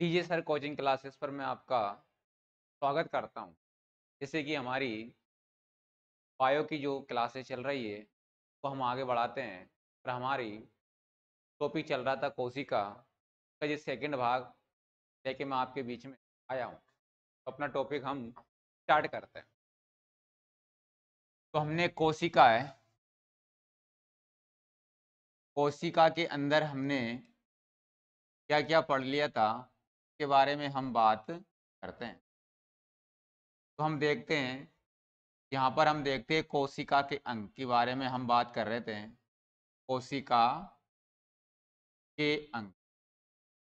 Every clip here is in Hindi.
डीजे सर कोचिंग क्लासेस पर मैं आपका स्वागत करता हूं जैसे कि हमारी बायो की जो क्लासेस चल रही है वो हम आगे बढ़ाते हैं और हमारी टॉपिक चल रहा था कोसी का जो सेकेंड भाग लेके मैं आपके बीच में आया हूँ तो अपना टॉपिक हम स्टार्ट करते हैं तो हमने का है कोशिका के अंदर हमने क्या क्या पढ़ लिया था के बारे में हम बात करते हैं तो हम देखते हैं यहाँ पर हम देखते हैं कोशिका के अंग के बारे में हम बात कर रहे थे कोशिका के अंग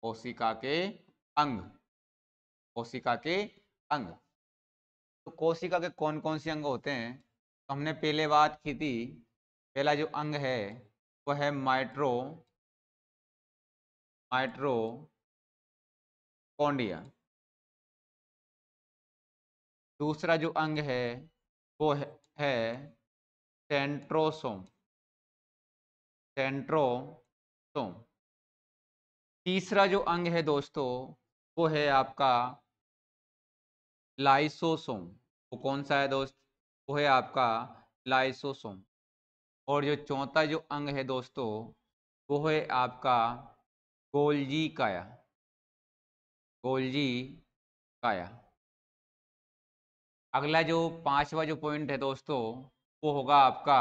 कोशिका के अंग कोशिका के अंग तो कोशिका के कौन कौन से अंग होते हैं तो हमने पहले बात की थी पहला जो अंग है वह है माइट्रो माइट्रो कौंडिया दूसरा जो अंग है वो है, सेंट्रोसोम सेंट्रोसोम तीसरा जो अंग है दोस्तों वो है आपका लाइसोसोम वो कौन सा है दोस्त वो है आपका लाइसोसोम और जो चौथा जो अंग है दोस्तों वो है आपका गोल्जी काया गोलजी काया अगला जो पांचवा जो पॉइंट है दोस्तों वो होगा आपका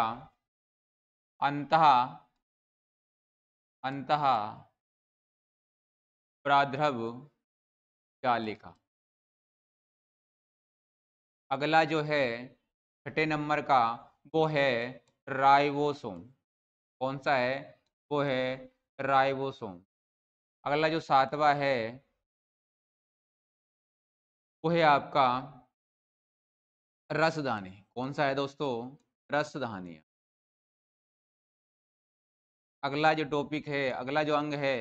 अंत अंत प्राद्रव जालिका अगला जो है छठे नंबर का वो है राइवोसोम कौन सा है वो है राइवोसोम अगला जो सातवा है वो है आपका रसदानी कौन सा है दोस्तों रसदानी अगला जो टॉपिक है अगला जो अंग है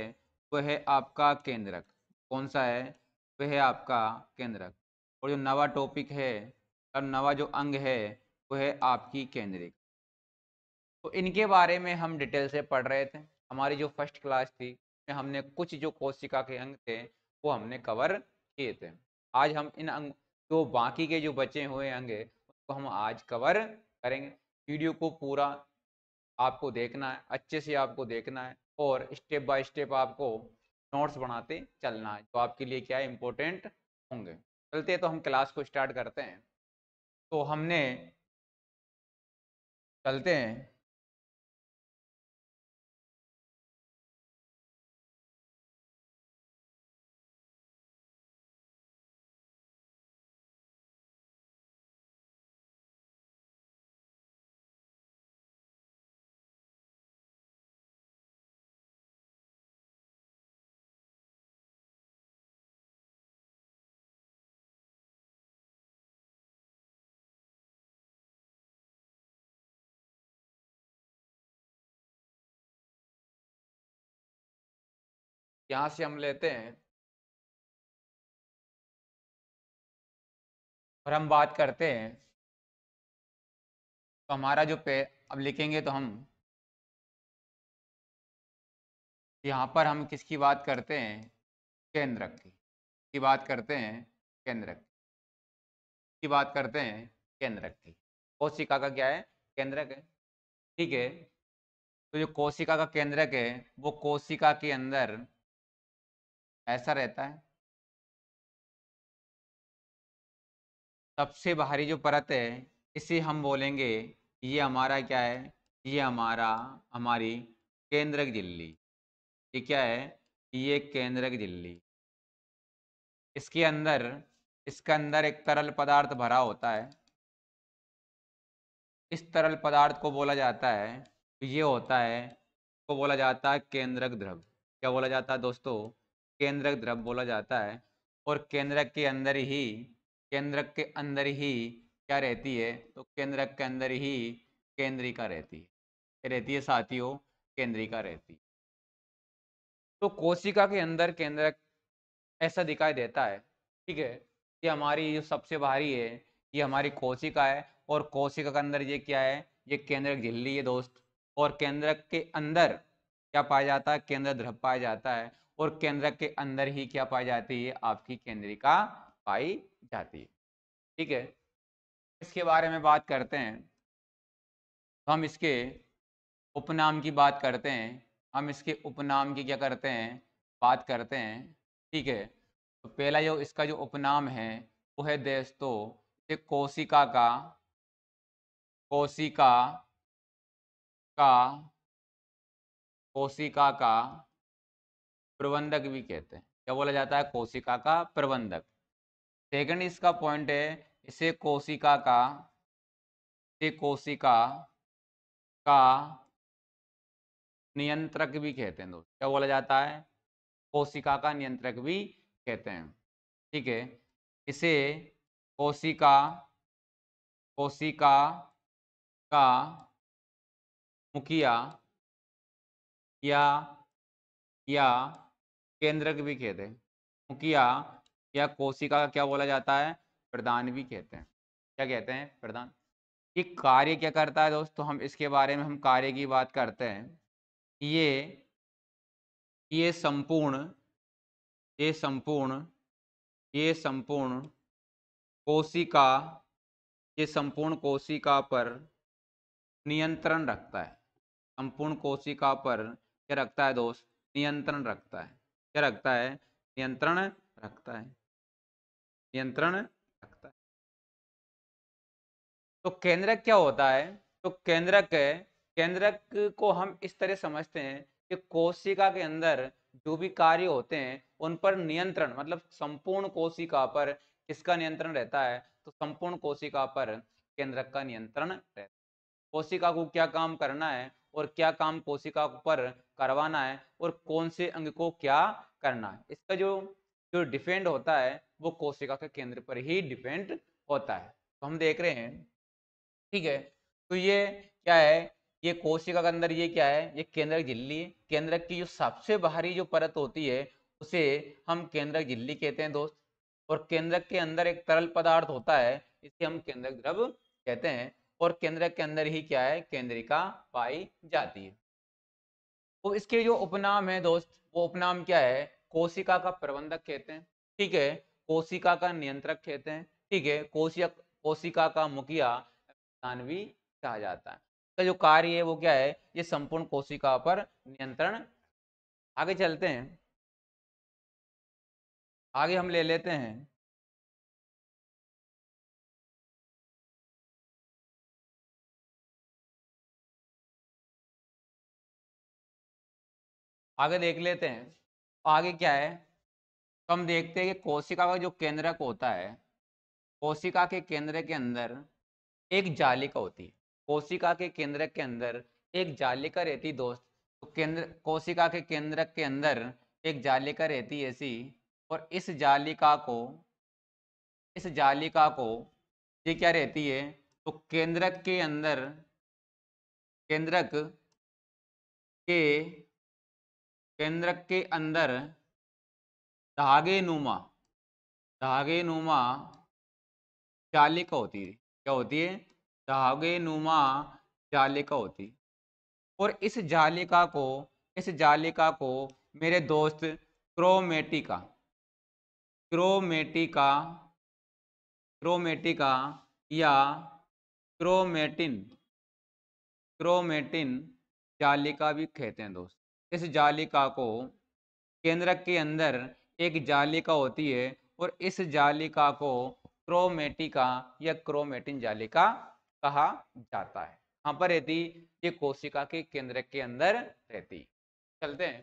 वह है आपका केंद्रक कौन सा है वह है आपका केंद्रक और जो नवा टॉपिक है और नवा जो अंग है वह है आपकी केंद्रिक तो इनके बारे में हम डिटेल से पढ़ रहे थे हमारी जो फर्स्ट क्लास थी में हमने कुछ जो कोशिका के अंग थे वो हमने कवर किए थे आज हम इन अंग तो बाकी के जो बचे हुए अंग है उसको हम आज कवर करेंगे वीडियो को पूरा आपको देखना है अच्छे से आपको देखना है और स्टेप बाय स्टेप आपको नोट्स बनाते चलना है जो तो आपके लिए क्या इम्पोर्टेंट होंगे चलते तो हम क्लास को स्टार्ट करते हैं तो हमने चलते हैं यहाँ से हम लेते हैं और हम बात करते हैं तो हमारा जो पे अब लिखेंगे तो हम यहाँ पर हम किसकी बात करते हैं केंद्रक की की बात करते हैं केंद्रक की बात करते हैं केंद्रक की कोशिका का क्या है केंद्रक है ठीक है तो जो कोशिका का केंद्रक है वो कोशिका के अंदर ऐसा रहता है सबसे बाहरी जो परत है इसे हम बोलेंगे ये हमारा क्या है ये हमारा हमारी केंद्रक झिल्ली ये क्या है ये केंद्रक झिल्ली इसके अंदर इसके अंदर एक तरल पदार्थ भरा होता है इस तरल पदार्थ को बोला जाता है ये होता है को बोला जाता है केंद्रक द्रव क्या बोला जाता है दोस्तों केंद्रक द्रव बोला जाता है और केंद्रक के अंदर ही केंद्रक के अंदर ही क्या रहती है तो केंद्रक के अंदर ही केंद्रिका रहती है रहती है साथियों केंद्रिका रहती है तो कोशिका के अंदर केंद्रक ऐसा दिखाई देता है ठीक है कि हमारी जो सबसे बाहरी है ये हमारी कोशिका है और कोशिका के अंदर ये क्या है ये केंद्रक झिल्ली है दोस्त और केंद्रक के अंदर क्या पाया जाता है केंद्र द्रव पाया जाता है और केंद्रक के अंदर ही क्या पाई जाती है आपकी केंद्रिका पाई जाती है ठीक है इसके बारे में बात करते हैं तो हम इसके उपनाम की बात करते हैं हम इसके उपनाम की क्या करते हैं बात करते हैं ठीक है तो पहला जो इसका जो उपनाम है वो है दोस्तों ये कोशिका का कोशिका का कोशिका का प्रबंधक भी कहते हैं क्या बोला जाता है कोशिका का प्रबंधक सेकंड इसका पॉइंट है इसे कोशिका का इसे कोशिका का नियंत्रक भी कहते हैं दोस्तों क्या बोला जाता है कोशिका का नियंत्रक भी कहते हैं ठीक है इसे कोशिका कोशिका का मुखिया या या केंद्र भी कहते हैं मुखिया या कोशिका क्या बोला जाता है प्रधान भी कहते हैं क्या कहते हैं प्रधान ये कार्य क्या करता है दोस्तों हम इसके बारे में हम कार्य की बात करते हैं ये ये संपूर्ण ये संपूर्ण ये संपूर्ण कोशिका ये संपूर्ण कोशिका पर नियंत्रण रखता है संपूर्ण कोशिका पर क्या रखता है दोस्त नियंत्रण रखता है क्या रखता है नियंत्रण रखता है नियंत्रण रखता है तो केंद्रक क्या होता है तो केंद्रक केंद्रक को हम इस तरह समझते हैं कि कोशिका के अंदर जो भी कार्य होते हैं उन पर नियंत्रण मतलब संपूर्ण कोशिका पर किसका नियंत्रण रहता है तो संपूर्ण कोशिका पर केंद्रक का नियंत्रण रहता है कोशिका को क्या काम करना है और क्या काम कोशिका पर करवाना है और कौन से अंग को क्या करना है इसका जो जो डिपेंड होता है वो कोशिका के केंद्र पर ही डिपेंड होता है तो हम देख रहे हैं ठीक है तो ये क्या है ये कोशिका के अंदर ये क्या है ये केंद्रक झिल्ली केंद्रक की जो सबसे बाहरी जो परत होती है उसे हम केंद्रक झिल्ली कहते हैं दोस्त और केंद्रक के अंदर एक तरल पदार्थ होता है इसे हम केंद्रक द्रव कहते हैं और केंद्रक के अंदर ही क्या है केंद्रिका पाई जाती है तो इसके जो उपनाम है दोस्त वो उपनाम क्या है कोशिका का प्रबंधक कहते हैं ठीक है कोशिका का नियंत्रक कहते हैं ठीक है कोशिया कोशिका का मुखिया दानवी कहा जाता है तो जो कार्य है वो क्या है ये संपूर्ण कोशिका पर नियंत्रण आगे चलते हैं आगे हम ले लेते हैं आगे देख लेते हैं आगे क्या है तो हम देखते हैं कि कोशिका का जो केंद्रक होता है कोशिका के केंद्र के अंदर एक जालिका होती है कोशिका के केंद्र के अंदर एक जालिका रहती दोस्त तो केंद्र कोशिका के केंद्र के अंदर एक जालिका रहती ऐसी और इस जालिका को इस जालिका को ये क्या रहती है तो केंद्रक के अंदर केंद्रक के केंद्रक के अंदर धागे नुमा धागे नुमा चालिका होती है क्या होती है धागे नुमा जालिका होती और इस जालिका को इस जालिका को मेरे दोस्त क्रोमेटिका क्रोमेटिका क्रोमेटिका या क्रोमेटिन क्रोमेटिन जालिका भी कहते हैं दोस्त इस जालिका को केंद्रक के अंदर एक जालिका होती है और इस जालिका को क्रोमेटिका या क्रोमेटिन जालिका कहा जाता है यहाँ पर रहती ये कोशिका के केंद्रक के अंदर रहती चलते हैं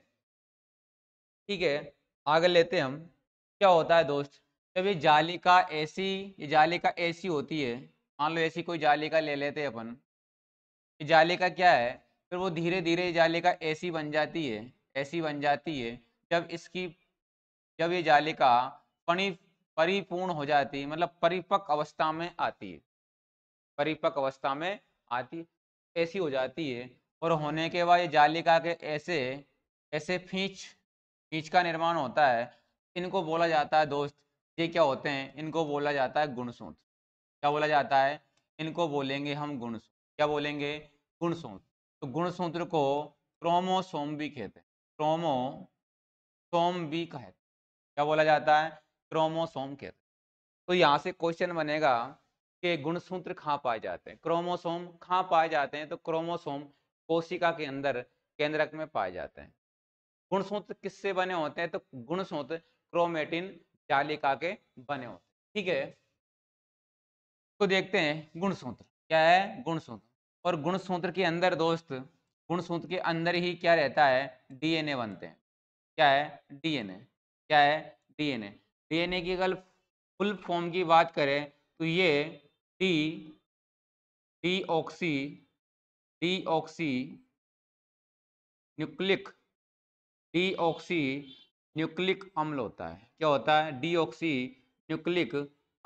ठीक है आगे लेते हम क्या होता है दोस्त जब ये जालिका ऐसी ये जालिका ऐसी होती है मान लो ऐसी कोई जालिका ले लेते हैं अपन ये जालिका क्या है फिर वो धीरे धीरे जाले का ऐसी बन जाती है ऐसी बन जाती है जब इसकी जब ये जाले का परिपूर्ण हो जाती है मतलब परिपक्व अवस्था में आती है परिपक्व अवस्था में आती ऐसी हो जाती है और होने के बाद ये जालिका के ऐसे ऐसे फींच फींच का निर्माण होता है इनको बोला जाता है दोस्त ये क्या होते हैं इनको बोला जाता है गुणसूत्र क्या बोला जाता है इनको बोलेंगे हम गुणसूत्र क्या बोलेंगे गुणसूत्र तो गुणसूत्र को क्रोमोसोम भी कहते हैं क्रोमोसोम भी कहते क्या बोला जाता है क्रोमोसोम कहते तो यहाँ से क्वेश्चन बनेगा कि गुणसूत्र कहाँ पाए जाते हैं क्रोमोसोम कहाँ पाए जाते हैं तो क्रोमोसोम कोशिका के अंदर केंद्रक में पाए जाते हैं गुणसूत्र किससे बने होते हैं तो गुणसूत्र क्रोमेटिन जालिका के बने होते हैं ठीक है तो देखते हैं गुणसूत्र क्या है गुणसूत्र और गुणसूत्र के अंदर दोस्त गुणसूत्र के अंदर ही क्या रहता है डीएनए बनते हैं क्या है डीएनए क्या है डीएनए डीएनए की अगर फुल फॉर्म की बात करें तो ये D deoxy deoxy nucleic deoxy nucleic अम्ल होता है क्या होता है डी ऑक्सी न्यूक्लिक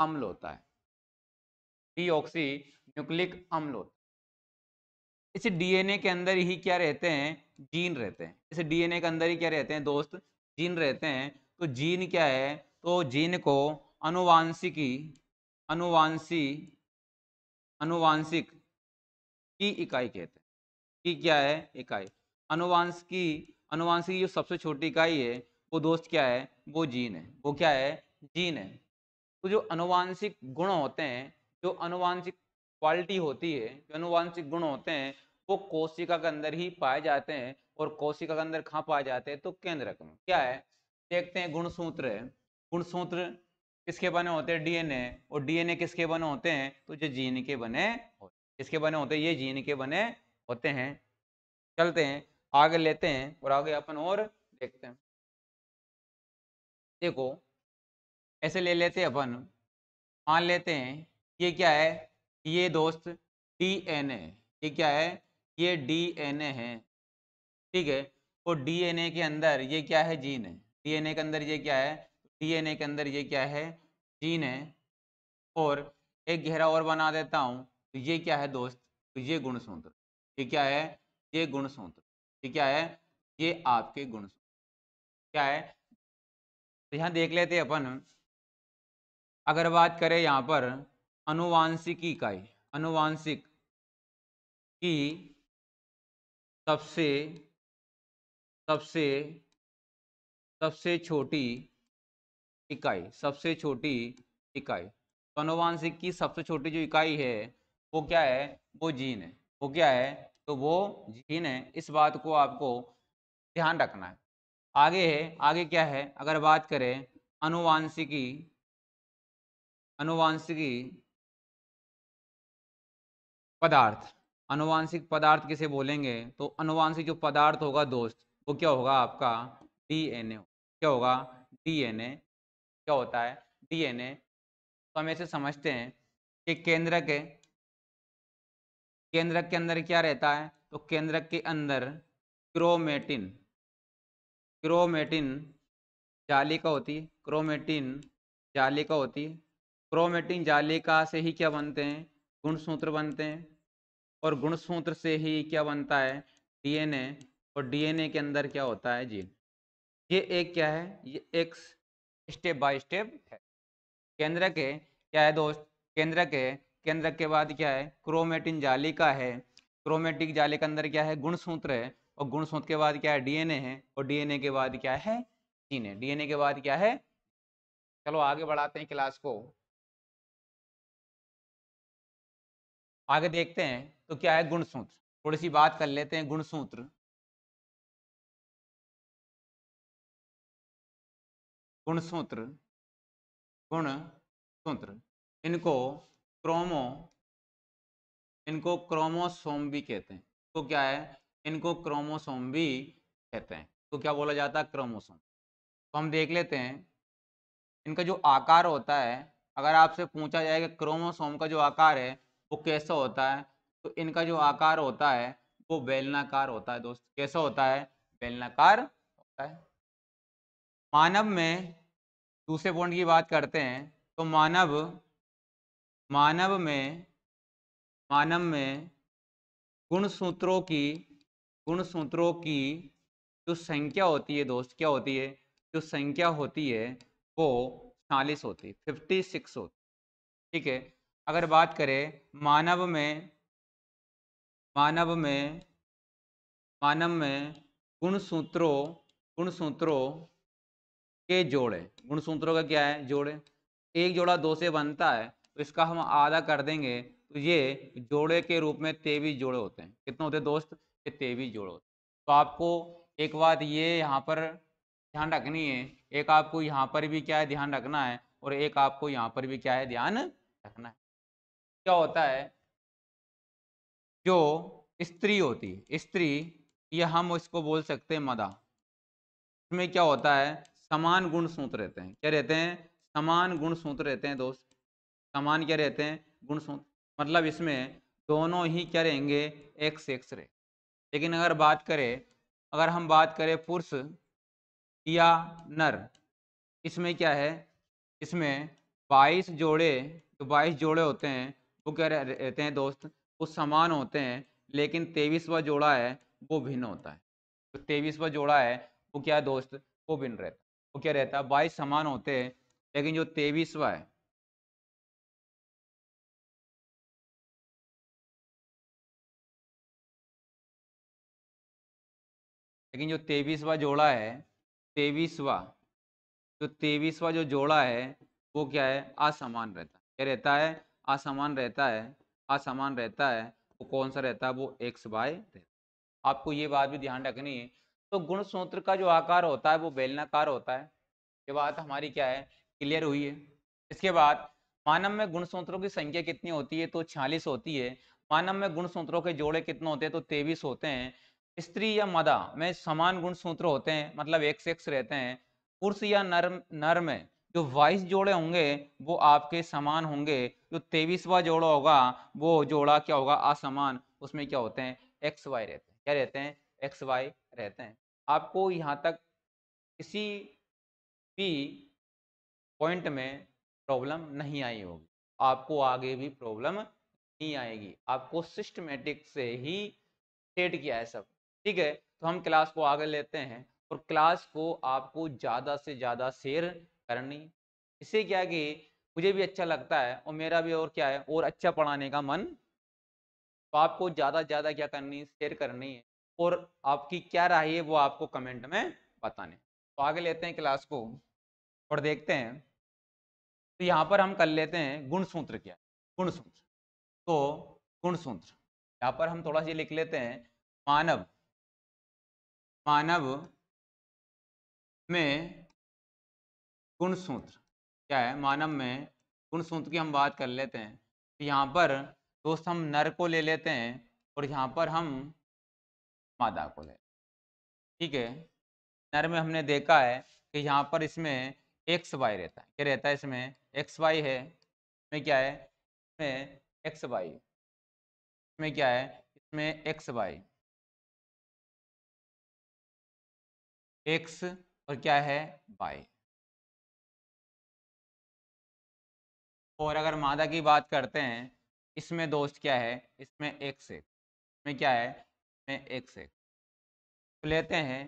अम्ल होता है डी ऑक्सी न्यूक्लिक अम्ल होता है इस डीएनए के अंदर ही क्या रहते हैं जीन रहते हैं इस डीएनए के अंदर ही क्या रहते हैं दोस्त जीन रहते हैं तो जीन क्या है तो जीन को अनुवांशिकी अनुवांशी अनुवांशिक की इकाई कहते हैं कि क्या है इकाई की अनुवांशिक जो सबसे छोटी इकाई है वो दोस्त क्या है वो जीन है वो क्या है जीन है तो जो अनुवांशिक गुण होते हैं जो अनुवांशिक क्वालिटी होती है जो अनुवांशिक गुण होते हैं वो कोशिका के अंदर ही पाए जाते हैं और कोशिका के अंदर कहाँ पाए जाते हैं तो केंद्रक में क्या है देखते हैं गुणसूत्र है गुणसूत्र किसके बने होते हैं डीएनए और डीएनए किसके बने होते हैं तो जो जीन के बने होते किसके बने होते हैं ये जीन के बने होते हैं चलते हैं आगे लेते हैं और आगे अपन और देखते हैं देखो ऐसे ले लेते हैं अपन मान लेते हैं ये क्या है ये दोस्त डीएनए ये क्या है ये डीएनए है ठीक है और डीएनए के अंदर ये क्या है जीन है डीएनए के अंदर ये क्या है डीएनए के अंदर ये क्या है जीन है और एक घेरा और बना देता हूँ तो ये क्या है दोस्त तो ये गुणसूत्र ये क्या है ये गुणसूत्र ये क्या है ये आपके गुणसूत्र क्या है तो यहाँ देख लेते अपन अगर बात करें यहाँ पर अनुवांशिक इकाई अनुवांशिक की सबसे सबसे सबसे छोटी इकाई सबसे छोटी इकाई तो अनुवांशिक की सबसे छोटी जो इकाई है वो क्या है वो जीन है वो क्या है तो वो जीन है इस बात को आपको ध्यान रखना है आगे है आगे क्या है अगर बात करें अनुवांशिकी अनुवांशिकी पदार्थ अनुवांशिक पदार्थ किसे बोलेंगे तो अनुवांशिक जो पदार्थ होगा दोस्त वो क्या होगा आपका डीएनए क्या होगा डीएनए क्या होता है डीएनए तो हम ऐसे समझते हैं कि केंद्रक के केंद्रक के अंदर क्या रहता है तो केंद्रक के अंदर क्रोमेटिन क्रोमेटिन जाली का होती है क्रोमेटिन जाली का होती है क्रोमेटिन जाली का से ही क्या बनते हैं गुणसूत्र बनते हैं और गुणसूत्र से ही क्या बनता है डीएनए और डीएनए के अंदर क्या होता है जीन ये एक क्या है ये एक स्टेप बाय स्टेप है केंद्र के क्या है दोस्त केंद्र के केंद्र के बाद क्या है क्रोमेटिन जाली का है क्रोमेटिक जाले के अंदर क्या है गुणसूत्र है और गुणसूत्र के बाद क्या है डीएनए है और डीएनए के बाद क्या है जीन है डीएनए के बाद क्या है चलो आगे बढ़ाते हैं क्लास को आगे देखते हैं तो क्या है गुणसूत्र थोड़ी सी बात कर लेते हैं गुणसूत्र गुणसूत्र गुण सूत्र इनको क्रोमो इनको क्रोमोसोम भी कहते हैं तो क्या है इनको क्रोमोसोम भी कहते हैं तो क्या बोला जाता है क्रोमोसोम तो हम देख लेते हैं इनका जो आकार होता है अगर आपसे पूछा जाए कि क्रोमोसोम का जो आकार है वो कैसा होता है तो इनका जो आकार होता है वो बेलनाकार होता है दोस्त कैसा होता है बेलनाकार होता है मानव में दूसरे पॉइंट की बात करते हैं तो मानव मानव में मानव में गुणसूत्रों की गुणसूत्रों की जो संख्या होती है दोस्त क्या होती है जो संख्या होती है वो चालीस होती है फिफ्टी सिक्स होती है ठीक है अगर बात करें मानव में मानव में मानव में गुणसूत्रों गुणसूत्रों के जोड़े गुणसूत्रों का क्या है जोड़े एक जोड़ा दो से बनता है तो इसका हम आधा कर देंगे तो ये जोड़े के रूप में तेवीस जोड़े होते हैं कितने होते हैं दोस्त ये तेवीस जोड़े होते हैं तो आपको एक बात ये यहाँ पर ध्यान रखनी है एक आपको यहाँ पर भी क्या है ध्यान रखना है और एक आपको यहाँ पर भी क्या है ध्यान रखना है क्या होता है जो स्त्री होती स्त्री ये हम इसको बोल सकते हैं मदा इसमें क्या होता है समान गुण सूत्र रहते हैं क्या रहते हैं समान गुण सूत्र रहते हैं दोस्त समान क्या रहते हैं गुण सूत्र मतलब इसमें दोनों ही क्या रहेंगे एक से एक्स रहे लेकिन अगर बात करें अगर हम बात करें पुरुष या नर इसमें क्या है इसमें 22 जोड़े तो 22 जोड़े होते हैं क्या रहते हैं दोस्त वो समान होते हैं लेकिन तेईसवा जोड़ा है वो भिन्न होता है तो तेईसवा जोड़ा है वो क्या दोस्त वो भिन्न रहता है वो क्या रहता है बाईस समान होते हैं लेकिन जो तेईसवा है लेकिन जो तेईसवा जोड़ा है तेईसवा जो तेईसवा जो जोड़ा है वो क्या है असमान रहता है क्या रहता है असमान रहता है असमान रहता है वो तो कौन सा रहता है वो एक्स बाय आपको ये बात भी ध्यान रखनी है तो गुण सूत्र का जो आकार होता है वो बेलनाकार होता है ये बात हमारी क्या है क्लियर हुई है इसके बाद मानव में गुण सूत्रों की संख्या कितनी होती है तो छियालीस होती है मानव में गुण सूत्रों के जोड़े कितने होते हैं तो तेईस होते हैं स्त्री या मदा में समान गुण सूत्र होते हैं मतलब एक्स एक्स रहते हैं पुरुष या नर नर में जो बाईस जोड़े होंगे वो आपके समान होंगे जो तेईसवा जोड़ा होगा वो जोड़ा क्या होगा असमान उसमें क्या होते हैं एक्स वाई रहते हैं क्या रहते हैं एक्स वाई रहते हैं आपको यहाँ तक किसी भी पॉइंट में प्रॉब्लम नहीं आई होगी आपको आगे भी प्रॉब्लम नहीं आएगी आपको सिस्टमेटिक से ही सेट किया है सब ठीक है तो हम क्लास को आगे लेते हैं और क्लास को आपको ज़्यादा से ज़्यादा शेयर कारण नहीं है इससे क्या कि मुझे भी अच्छा लगता है और मेरा भी और क्या है और अच्छा पढ़ाने का मन तो आपको ज़्यादा से ज़्यादा क्या करनी है शेयर करनी है और आपकी क्या राय है वो आपको कमेंट में बताने तो आगे लेते हैं क्लास को और देखते हैं तो यहाँ पर हम कर लेते हैं गुणसूत्र क्या गुणसूत्र तो गुणसूत्र यहाँ पर हम थोड़ा सा लिख लेते हैं मानव मानव में गुणसूत्र क्या है मानव में गुणसूत्र की हम बात कर लेते हैं तो यहाँ पर दोस्त हम नर को ले लेते हैं और यहाँ पर हम मादा को ले ठीक है नर में हमने देखा है कि यहाँ पर इसमें एक्स वाई रहता है क्या रहता है इसमें एक्स वाई है इसमें क्या है इसमें एक्स वाई इसमें क्या है इसमें एक्स वाई एक्स और क्या है वाई और अगर मादा की बात करते हैं इसमें दोस्त क्या है इसमें एक से इसमें क्या है इसमें एक से तो लेते हैं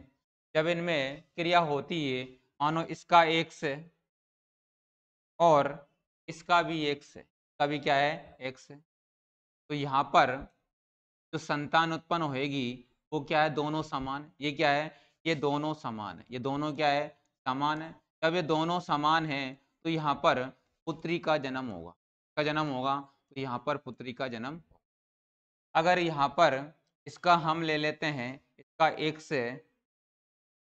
जब इनमें क्रिया होती है मानो इसका एक से और इसका भी एक से इसका भी क्या है एक से तो यहाँ पर जो संतान उत्पन्न होएगी वो क्या है दोनों समान ये क्या है ये दोनों समान है ये दोनों क्या है समान है जब ये दोनों समान है तो यहाँ पर पुत्री का जन्म होगा का जन्म होगा तो यहाँ पर पुत्री का जन्म अगर यहाँ पर इसका हम ले लेते हैं इसका एक से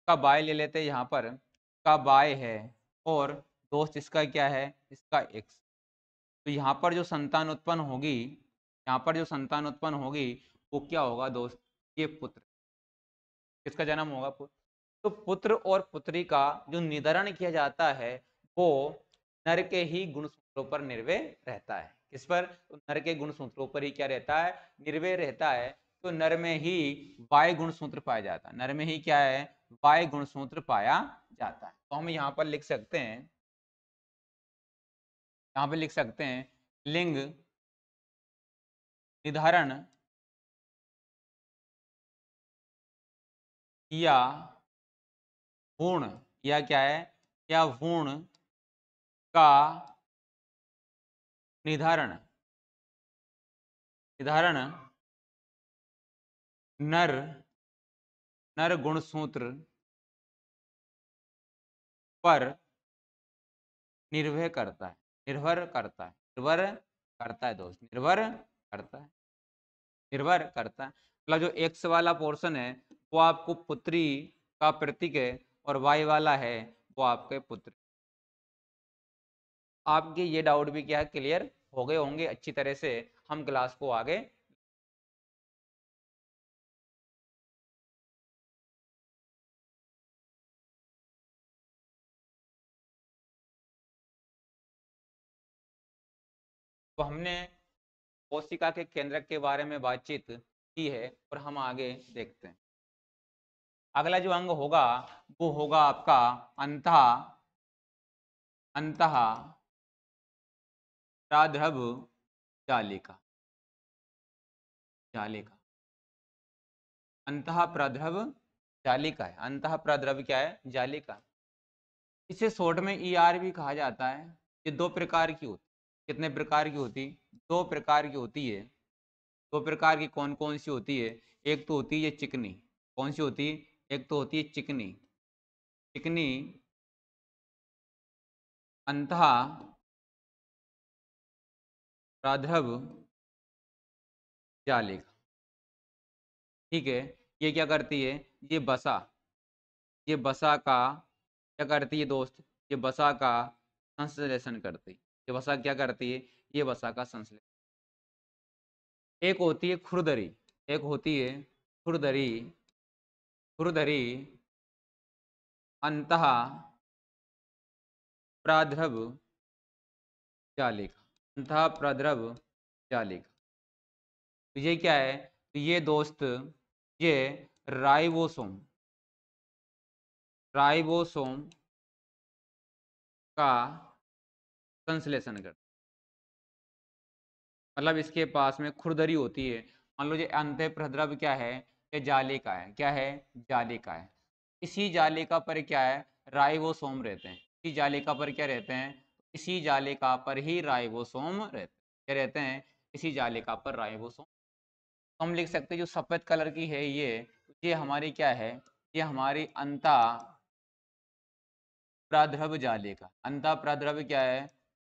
का बाय ले लेते हैं यहाँ पर का बाय है और दोस्त इसका क्या है इसका एक्स तो यहाँ पर जो संतान उत्पन्न होगी यहाँ पर जो संतान उत्पन्न होगी वो क्या होगा दोस्त ये पुत्र किसका जन्म होगा पुत्र तो पुत्र और पुत्री का जो निधारण किया जाता है वो नर के ही गुण सूत्रों पर निर्वय रहता है किस पर तो नर के गुण सूत्रों पर ही क्या रहता है निर्वय रहता है तो नर में ही वाय गुण सूत्र पाया जाता है नर में ही क्या है वाय गुण सूत्र पाया जाता है तो हम यहाँ पर लिख सकते हैं यहाँ पर लिख सकते हैं लिंग निर्धारण या गुण या क्या है या गुण का निर्धारण निर्धारण नर नर गुणसूत्र पर निर्भय करता है निर्भर करता है निर्भर करता है दोस्त निर्भर करता है निर्भर करता है मतलब जो एक्स वाला पोर्शन है वो आपको पुत्री का प्रतीक है और वाई वाला है वो आपके पुत्र आपके ये डाउट भी क्या क्लियर हो गए होंगे अच्छी तरह से हम क्लास को आगे तो हमने कोशिका के केंद्रक के बारे में बातचीत की है और हम आगे देखते हैं अगला जो अंग होगा वो होगा आपका अंतः अंतः साधव जालिका जालिका अंत प्रद्रव जालिका है अंत प्रद्रव क्या है जालिका इसे शोट में ई e ER भी कहा जाता है ये दो प्रकार की होती कितने प्रकार की होती दो प्रकार की होती है दो प्रकार की कौन कौन सी होती है एक तो होती है चिकनी कौन सी होती है एक तो होती है चिकनी चिकनी अंतहा राधव जालिका ठीक है ये क्या करती है ये बसा ये बसा का क्या करती है दोस्त ये बसा का संश्लेषण करती है ये बसा क्या करती है ये बसा का संश्लेषण एक होती है खुरदरी एक होती है खुरदरी खुरदरी अंत प्राधव जालिका पंथा प्रद्रव जालिक तो ये क्या है तो ये दोस्त ये राइबोसोम राइबोसोम का संश्लेषण कर मतलब इसके पास में खुरदरी होती है मान लो ये अंत प्रद्रव क्या है ये जाले का है क्या है जाले का है इसी जालिका पर क्या है राइबोसोम रहते हैं इसी जालिका पर क्या रहते हैं इसी जालिका पर ही राइबोसोम रहते रहते हैं इसी जालिका पर राइबोसोम तो हम लिख सकते हैं जो सफ़ेद कलर की है ये ये हमारी क्या है ये हमारी अंता प्रद्रव जालिका अंता प्रद्रव क्या है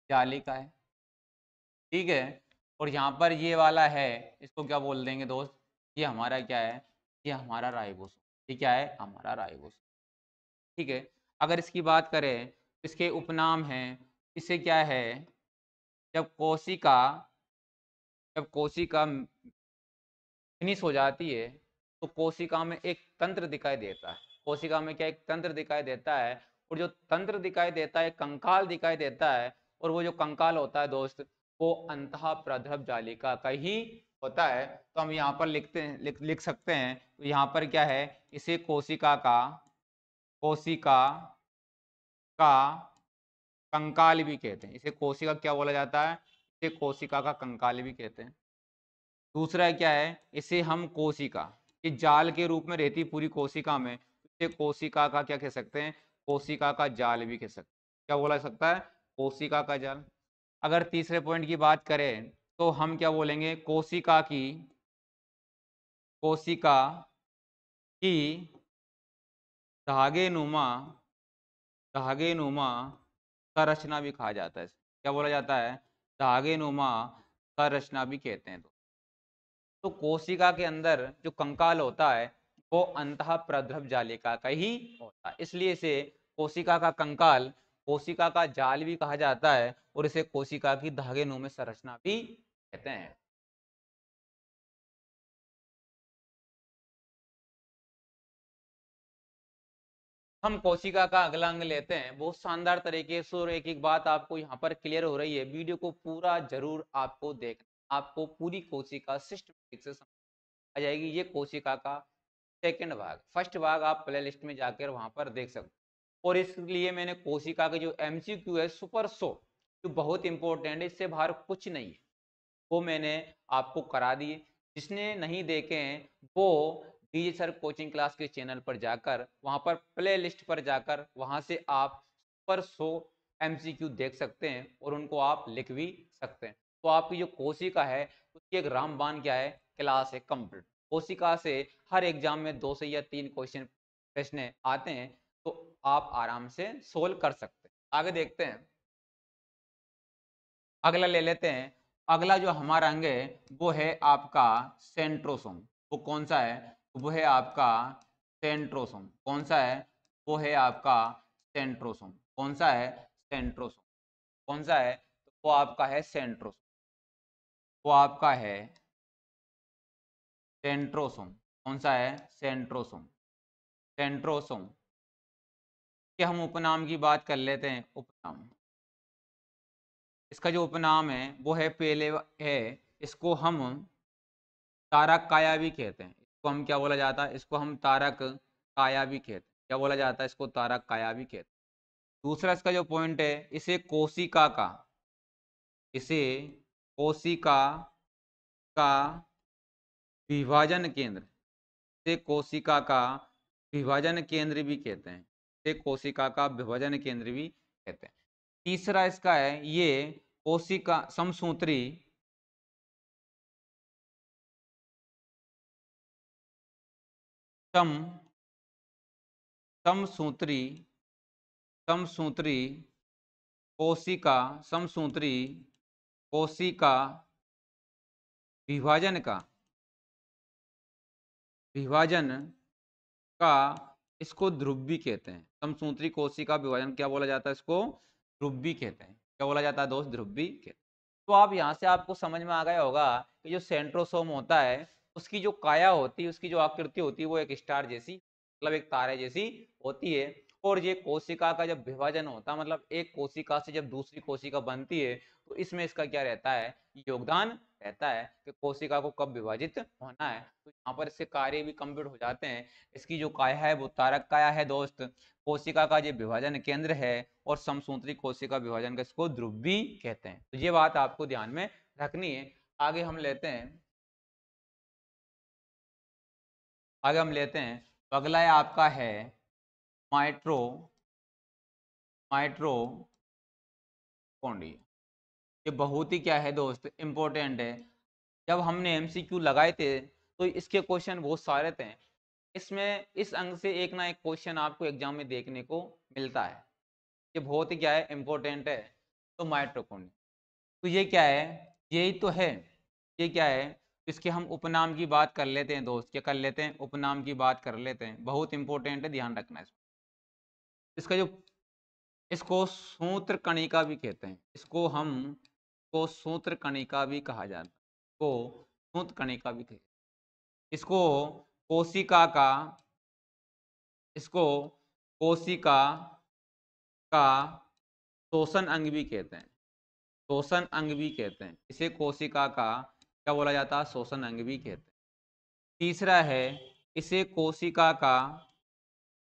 जालिका है ठीक है और यहाँ पर ये वाला है इसको क्या बोल देंगे दोस्त ये हमारा क्या है ये हमारा राइबोसोम ये क्या है हमारा राइबोसोम ठीक है अगर इसकी बात करें इसके उपनाम हैं इसे क्या है जब कोशिका जब कोशिका फिनिश हो जाती है तो कोशिका में एक तंत्र दिखाई देता है कोशिका में क्या एक तंत्र दिखाई देता है और जो तंत्र दिखाई देता है कंकाल दिखाई देता है और वो जो कंकाल होता है दोस्त वो अंतः प्रद्रव जालिका का ही होता है तो हम यहाँ पर लिखते हैं लिख, लिख सकते हैं तो यहाँ पर क्या है इसे कोशिका का कोशिका का कंकाल भी कहते हैं इसे कोशिका क्या बोला जाता है इसे कोशिका का कंकाल भी कहते हैं दूसरा क्या है इसे हम कोशिका ये जाल के रूप में रहती पूरी कोशिका में इसे कोशिका का क्या कह सकते हैं कोशिका का जाल भी कह सकते हैं क्या बोला सकता है कोशिका का जाल अगर तीसरे पॉइंट की बात करें तो हम क्या बोलेंगे कोशिका की कोशिका की धागे नुमा धागे नुमा संरचना भी कहा जाता है क्या बोला जाता है धागे नुमा संरचना भी कहते हैं तो।, तो कोशिका के अंदर जो कंकाल होता है वो अंत प्रद्रव जालिका का ही होता है इसलिए इसे कोशिका का कंकाल कोशिका का जाल भी कहा जाता है और इसे कोशिका की धागे नुमे संरचना भी कहते हैं हम कोशिका का अगला अंग लेते हैं बहुत शानदार तरीके से और एक एक बात आपको यहाँ पर क्लियर हो रही है वीडियो को पूरा जरूर आपको देखना आपको पूरी कोशिका सिस्टमेटिक से समझ आ जाएगी ये कोशिका का सेकंड भाग फर्स्ट भाग आप प्ले में जाकर वहाँ पर देख सकते और इसलिए मैंने कोशिका के जो एम है सुपर सो जो बहुत इंपॉर्टेंट है इससे बाहर कुछ नहीं है वो मैंने आपको करा दिए जिसने नहीं देखे हैं वो डी सर कोचिंग क्लास के चैनल पर जाकर वहां पर प्ले पर जाकर वहां से आप पर सो एम देख सकते हैं और उनको आप लिख भी सकते हैं तो आपकी जो कोशिका है उसकी एक रामबान क्या है क्लास है कंप्लीट कोशिका से हर एग्जाम में दो से या तीन क्वेश्चन प्रश्न आते हैं तो आप आराम से सोल्व कर सकते हैं आगे देखते हैं अगला ले लेते हैं अगला जो हमारा अंग है वो है आपका सेंट्रोसोम वो कौन सा है तो वो है आपका सेंट्रोसोम कौन सा है वो है आपका सेंट्रोसोम कौन सा है सेंट्रोसोम कौन सा है तो वो आपका है सेंट्रोसोम वो आपका है सेंट्रोसोम कौन सा है सेंट्रोसोम सेंट्रोसोम कि हम उपनाम की बात कर लेते हैं उपनाम इसका जो उपनाम है वो है पेले है इसको हम तारक काया भी कहते हैं इसको हम क्या बोला जाता है इसको हम तारक कायावी खेत क्या बोला जाता है इसको तारक कायावी खेत दूसरा इसका जो पॉइंट है इसे कोशिका का इसे कोशिका का विभाजन केंद्र से कोशिका का विभाजन केंद्र भी कहते हैं इसे कोशिका का विभाजन केंद्र भी कहते हैं तीसरा इसका है ये कोशिका समसूत्री सम समसूत्री समसूत्री कोशिका समसूत्री कोशिका विभाजन का विभाजन का इसको ध्रुवी कहते हैं समसूत्री कोशिका विभाजन क्या बोला जाता है इसको ध्रुवी कहते हैं क्या बोला जाता है दोस्त ध्रुवी कहते हैं तो आप यहाँ से आपको समझ में आ गया होगा कि जो सेंट्रोसोम होता है उसकी जो काया होती है उसकी जो आकृति होती है वो एक स्टार जैसी मतलब एक तारे जैसी होती है और ये कोशिका का जब विभाजन होता है मतलब एक कोशिका से जब दूसरी कोशिका बनती है तो इसमें इसका क्या रहता है योगदान रहता है कि कोशिका को कब विभाजित होना है तो यहाँ पर इसके कार्य भी कम्प्लीट हो जाते हैं इसकी जो काया है वो तारक काया है दोस्त कोशिका का जो विभाजन केंद्र है और समसूत्री कोशिका विभाजन का इसको ध्रुव भी कहते हैं तो ये बात आपको ध्यान में रखनी है आगे हम लेते हैं आगे हम लेते हैं अगला है आपका है माइट्रो माइट्रो कॉन्डिया ये बहुत ही क्या है दोस्त इम्पोर्टेंट है जब हमने एमसीक्यू लगाए थे तो इसके क्वेश्चन बहुत सारे थे इसमें इस अंग से एक ना एक क्वेश्चन आपको एग्जाम में देखने को मिलता है ये बहुत ही क्या है इम्पोर्टेंट है तो माइट्रोकोन तो ये क्या है यही तो है ये क्या है इसके हम उपनाम की बात कर लेते हैं दोस्त क्या कर लेते हैं उपनाम की बात कर लेते हैं बहुत इंपॉर्टेंट है ध्यान रखना इसमें इसका जो इसको सूत्र कणिका भी कहते हैं इसको हम को सूत्र कणिका भी कहा जाता है को सूत्र कणिका भी कहते इसको कोशिका का इसको कोशिका का शोषण अंग भी कहते हैं शोषण अंग भी कहते हैं इसे कोशिका का क्या बोला जाता है शोषण अंग भी कहते हैं तीसरा है इसे कोशिका का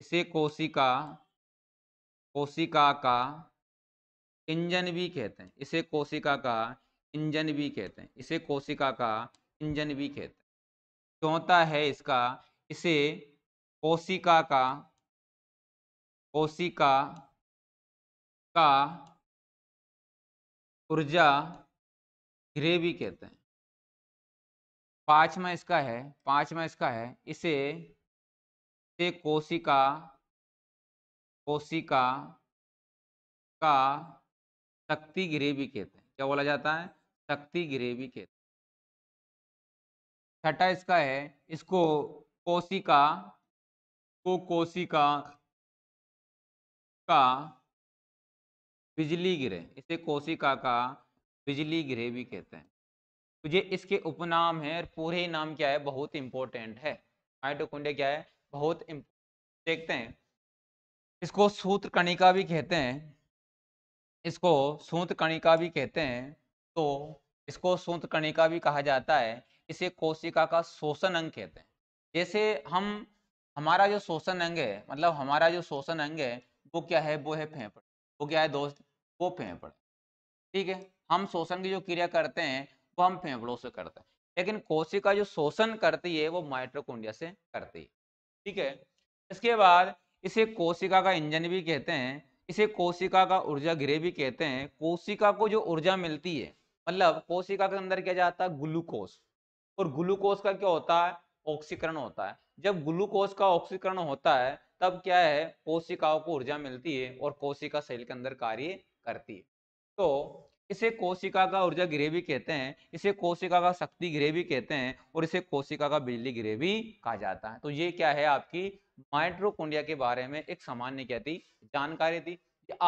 इसे कोशिका कोशिका का इंजन भी कहते हैं इसे कोशिका का इंजन भी कहते हैं इसे कोशिका का इंजन भी कहते हैं चौथा है इसका इसे कोशिका का कोशिका का ऊर्जा गृह भी कहते हैं पांचवा इसका है पांचवा इसका है इसे से कोशिका कोशिका का शक्ति गिरे भी कहते हैं क्या बोला जाता है शक्ति गिरे भी कहते हैं छठा इसका है इसको कोशिका को कोशिका का बिजली गिरे इसे कोशिका का बिजली गिरे भी कहते हैं तुझे इसके उपनाम है और पूरे नाम क्या है बहुत इंपॉर्टेंट है माइटोकुंडिया क्या है बहुत देखते हैं इसको सूत्र कणिका भी कहते हैं इसको सूत्र कणिका भी कहते हैं तो इसको सूत्र कणिका भी कहा जाता है इसे कोशिका का शोषण अंग कहते हैं जैसे हम हमारा जो शोषण अंग है मतलब हमारा जो शोषण अंग है वो क्या है वो है फेफड़ वो क्या है दोस्त वो फेफड़ ठीक है हम शोषण की जो क्रिया करते हैं पंप फेफड़ों से करता है लेकिन कोशिका जो शोषण करती है वो माइट्रोकुंडिया से करती है ठीक है इसके बाद इसे कोशिका का इंजन भी कहते हैं इसे कोशिका का ऊर्जा गृह भी कहते हैं कोशिका को जो ऊर्जा मिलती है मतलब कोशिका के अंदर क्या जाता है ग्लूकोज और ग्लूकोज का क्या होता है ऑक्सीकरण होता है जब ग्लूकोज का ऑक्सीकरण होता है तब क्या है कोशिकाओं को ऊर्जा मिलती है और कोशिका शरीर के अंदर कार्य करती है तो इसे कोशिका का ऊर्जा गृह भी कहते हैं इसे कोशिका का शक्ति गृह भी कहते हैं और इसे कोशिका का बिजली गृह भी कहा जाता है तो ये क्या है आपकी माइट्रोकुंडिया के बारे में एक सामान्य क्या थी जानकारी थी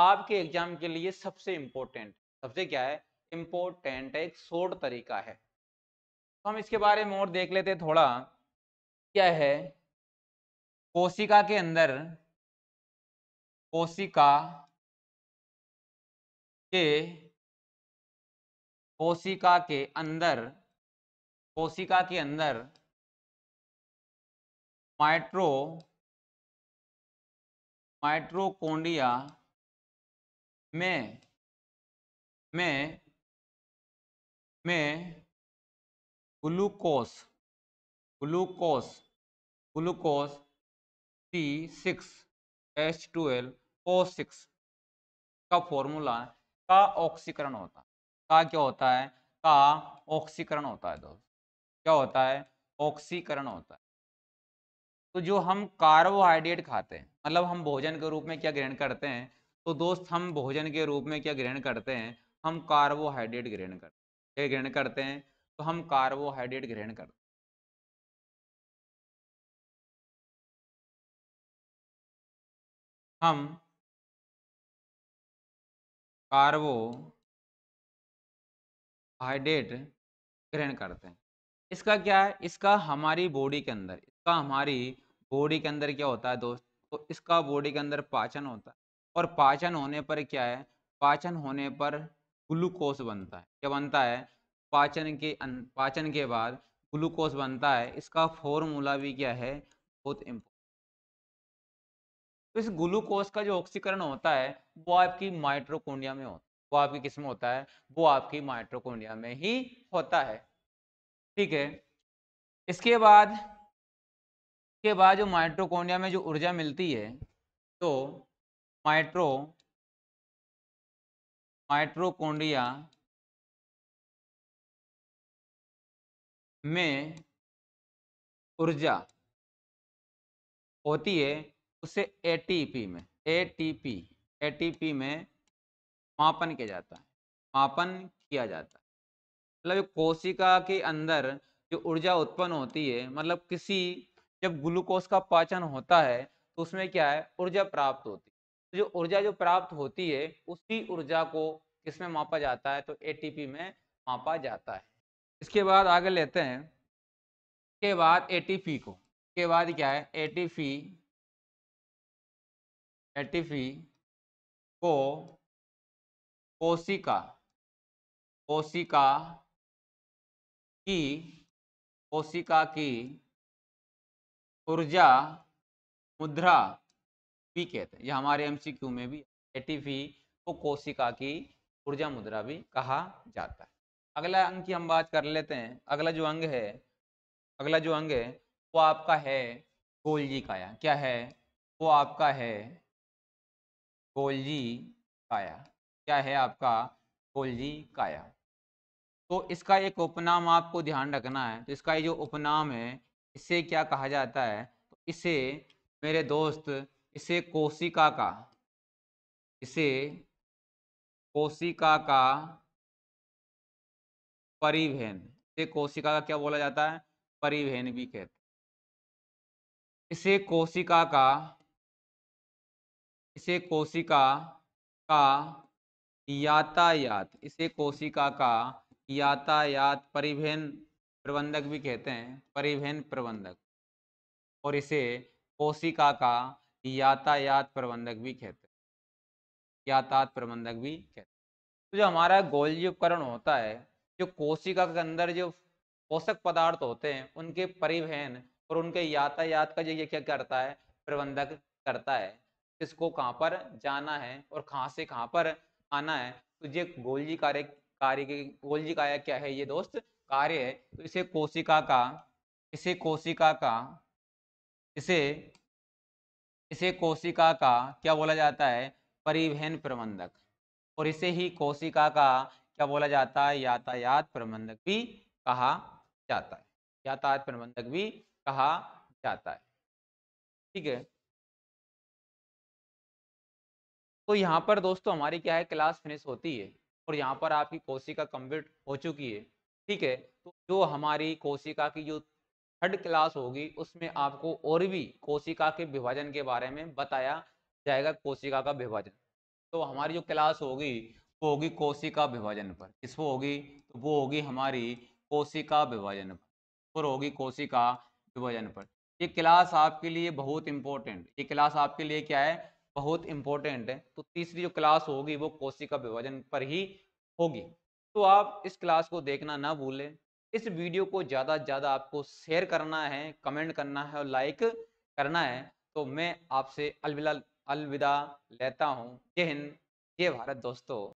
आपके एग्जाम के लिए सबसे इंपॉर्टेंट सबसे क्या है इंपॉर्टेंट एक शोर्ट तरीका है तो हम इसके बारे में और देख लेते थोड़ा क्या है कोशिका के अंदर कोशिका के कोशिका के अंदर कोशिका के अंदर माइट्रो माइट्रोकोंडिया में में में glucose glucose glucose C six H twelve O six का फॉर्मूला का ऑक्सीकरण होता का क्या होता है का ऑक्सीकरण होता है दोस्त क्या होता है ऑक्सीकरण होता है तो जो हम कार्बोहाइड्रेट खाते हैं मतलब हम भोजन के रूप में क्या ग्रहण करते हैं तो दोस्त हम भोजन के रूप में क्या ग्रहण करते हैं हम कार्बोहाइड्रेट ग्रहण करते हैं ग्रहण करते हैं तो हम कार्बोहाइड्रेट ग्रहण करते हैं हम कार्बो कार्बोहाइड्रेट ग्रहण करते हैं इसका क्या है इसका हमारी बॉडी के अंदर इसका हमारी बॉडी के अंदर क्या होता है दोस्त तो इसका बॉडी के अंदर पाचन होता है और पाचन होने पर क्या है पाचन होने पर ग्लूकोस बनता है क्या बनता है पाचन के पाचन के बाद ग्लूकोस बनता है इसका फॉर्मूला भी क्या है बहुत इम्पोर्टेंट तो इस ग्लूकोस का जो ऑक्सीकरण होता है वो आपकी माइट्रोकोंडिया में होता है वो आपकी किस्म होता है वो आपकी माइट्रोकोनिया में ही होता है ठीक है इसके बाद इसके बाद जो माइट्रोकोनिया में जो ऊर्जा मिलती है तो माइट्रो माइट्रोकोंडिया में ऊर्जा होती है उसे एटीपी में एटीपी एटीपी में मापन किया जाता है मापन किया जाता है मतलब कोशिका के अंदर जो ऊर्जा उत्पन्न होती है मतलब किसी जब ग्लूकोज का पाचन होता है तो उसमें क्या है ऊर्जा प्राप्त होती है तो जो ऊर्जा जो प्राप्त होती है उसी ऊर्जा को किसमें मापा जाता है तो एटीपी में मापा जाता है इसके बाद आगे लेते हैं के बाद एटीपी को के बाद क्या है एटीपी एटीपी को कोशिका कोशिका की कोशिका की ऊर्जा मुद्रा भी कहते हैं यह हमारे एमसीक्यू में भी एटीपी को तो कोशिका की ऊर्जा मुद्रा भी कहा जाता है अगला अंग की हम बात कर लेते हैं अगला जो अंग है अगला जो अंग है वो आपका है गोल्जी काया क्या है वो आपका है गोल्जी काया क्या है आपका कोलजी काया तो इसका एक उपनाम आपको ध्यान रखना है तो इसका ये जो उपनाम है इसे क्या कहा जाता है तो इसे मेरे दोस्त इसे कोशिका का इसे कोशिका का परिवहन इसे कोशिका का क्या बोला जाता है परिवहन भी कहते इसे कोशिका का इसे कोशिका का यातायात इसे कोशिका का यातायात परिवहन प्रबंधक भी कहते हैं परिवहन प्रबंधक और इसे कोशिका का यातायात प्रबंधक भी कहते हैं यातायात प्रबंधक भी कहते हैं तो जो हमारा गोलजी उपकरण होता है जो कोशिका के अंदर जो पोषक पदार्थ होते हैं उनके परिवहन और उनके यातायात का जो ये क्या करता है प्रबंधक करता है किसको कहाँ पर जाना है और कहाँ से कहाँ पर आना है तो ये गोलजी कार्य कार्य के गोलजी काया क्या है ये दोस्त कार्य है तो इसे कोशिका का इसे कोशिका का इसे इसे कोशिका का क्या बोला जाता है परिवहन प्रबंधक और इसे ही कोशिका का क्या बोला जाता है यातायात प्रबंधक भी कहा जाता है यातायात प्रबंधक भी कहा जाता है ठीक है तो यहाँ पर दोस्तों हमारी क्या है क्लास फिनिश होती है और यहाँ पर आपकी कोशिका कम्प्लीट हो चुकी है ठीक है तो जो हमारी कोशिका की जो थर्ड क्लास होगी उसमें आपको और भी कोशिका के विभाजन के बारे में बताया जाएगा कोशिका का विभाजन तो हमारी जो क्लास होगी वो होगी कोशिका विभाजन पर किस वो होगी तो वो होगी हमारी कोशिका विभाजन पर और होगी कोशिका विभाजन पर ये क्लास आपके लिए बहुत इंपॉर्टेंट ये क्लास आपके लिए क्या है बहुत इंपॉर्टेंट है तो तीसरी जो क्लास होगी वो कोशिका विभाजन पर ही होगी तो आप इस क्लास को देखना ना भूलें इस वीडियो को ज़्यादा से ज़्यादा आपको शेयर करना है कमेंट करना है और लाइक करना है तो मैं आपसे अलविदा अलविदा लेता हूँ जय हिंद जय भारत दोस्तों